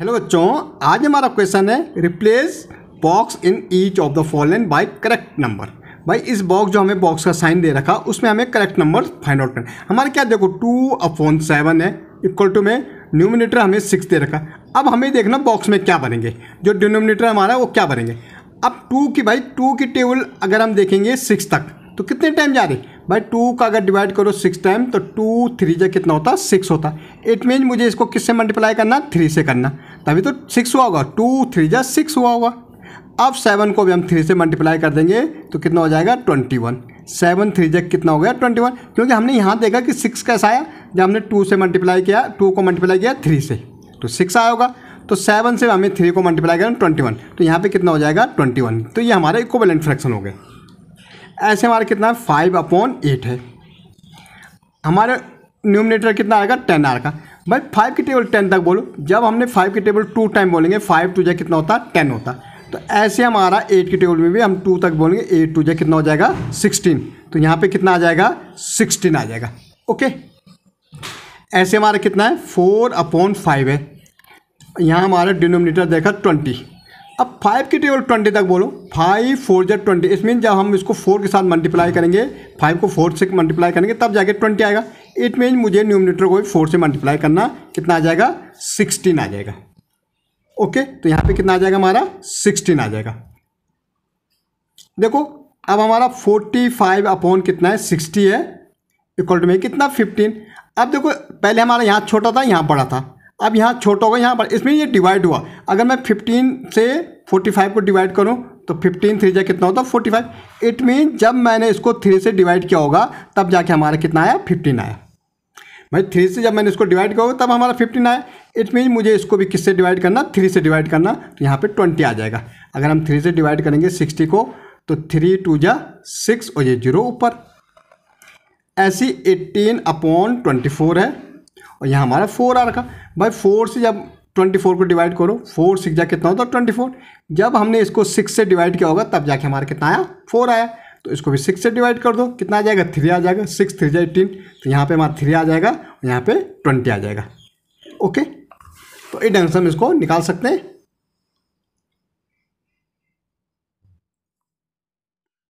hello बच्चों आज हमारा क्वेश्चन है replace box in each of the following by correct number भाई इस बॉक्स जो हमें बॉक्स का साइन दे रखा उसमें हमें करेक्ट नंबर फाइंड आउट करना हमारे क्या देखो टू अपॉन सेवन है इक्वल टू में न्यूमिनेटर हमें सिक्स दे रखा अब हमें देखना बॉक्स में क्या बनेंगे जो डिनोमिनेटर हमारा वो क्या बनेंगे अब टू की भाई टू की टेबल अगर हम देखेंगे सिक्स तक तो कितने टाइम जा रही भाई टू का अगर डिवाइड करो सिक्स टाइम तो टू थ्री जो कितना होता सिक्स होता इट मीन मुझे इसको किससे मल्टीप्लाई करना थ्री से करना तभी तो सिक्स हुआ होगा टू थ्री जा सिक्स हुआ होगा अब सेवन को भी हम थ्री से मल्टीप्लाई कर देंगे तो कितना हो जाएगा ट्वेंटी वन सेवन थ्री जैक कितना हो गया ट्वेंटी वन क्योंकि हमने यहाँ देखा कि सिक्स कैसा आया जब हमने टू से मल्टीप्लाई किया टू को मल्टीप्लाई किया थ्री से तो सिक्स आया होगा तो सेवन से हमें थ्री को मल्टीप्लाई करें ट्वेंटी वन तो यहाँ पे कितना हो जाएगा ट्वेंटी वन तो ये हमारे इक्वलेंट फ्रैक्शन हो गए ऐसे हमारा कितना है फाइव अपॉन एट है हमारे न्यूमिनेटर कितना आएगा टेन आर का भाई फाइव की टेबल टेन तक बोलो जब हमने फाइव की टेबल टू टाइम बोलेंगे फाइव टू जै कितना होता है टेन होता तो ऐसे हमारा एट की टेबल में भी हम टू तक बोलेंगे एट टू जै कितना हो जाएगा सिक्सटीन तो यहाँ पे कितना आ जाएगा सिक्सटीन आ जाएगा ओके ऐसे हमारा कितना है फोर अपॉन फाइव है यहाँ हमारा डिनोमिनेटर देखा ट्वेंटी अब फाइव की टेबल ट्वेंटी तक बोलो फाइव फोर जै ट्वेंटी इस मीन जब हम इसको फोर के साथ मल्टीप्लाई करेंगे फाइव को फोर से मल्टीप्लाई करेंगे तब जाके ट्वेंटी आएगा इट मीन मुझे न्यूमिनेटर को फोर से मल्टीप्लाई करना कितना आ जाएगा सिक्सटीन आ जाएगा ओके तो यहाँ पे कितना आ जाएगा हमारा सिक्सटीन आ जाएगा देखो अब हमारा फोर्टी फाइव अपॉन कितना है सिक्सटी है इक्वल टू में कितना फिफ्टीन अब देखो पहले हमारा यहाँ छोटा था यहाँ बड़ा था अब यहाँ छोटा होगा यहाँ पर इसमें ये डिवाइड हुआ अगर मैं फिफ्टीन से फोर्टी फाइव को डिवाइड करूँ तो फिफ्टीन थ्री जा कितना होता है फोर्टी फाइव इट मीन जब मैंने इसको थ्री से डिवाइड किया होगा तब जाके हमारा कितना आया फिफ्टीन आया भाई थ्री से जब मैंने इसको डिवाइड करो तब हमारा फिफ्टीन आया इट मीन मुझे इसको भी किससे डिवाइड करना थ्री से डिवाइड करना तो यहाँ पे ट्वेंटी आ जाएगा अगर हम थ्री से डिवाइड करेंगे सिक्सटी को तो थ्री टू जा सिक्स और ये जीरो ऊपर ऐसी एट्टीन अपॉन ट्वेंटी फोर है और यहाँ हमारा फोर आ रखा भाई फोर से जब ट्वेंटी फोर को डिवाइड करो फोर सिक्स जा कितना होता है ट्वेंटी फोर जब हमने इसको सिक्स से डिवाइड किया होगा तब जाके हमारा कितना आया फोर आया तो इसको भी सिक्स से डिवाइड कर दो कितना आ जाएगा थ्री आ जाएगा सिक्स थ्री जाए एटीन तो यहाँ पे हमारा थ्री आ जाएगा यहाँ पे ट्वेंटी आ जाएगा ओके तो इस ढंग से हम इसको निकाल सकते हैं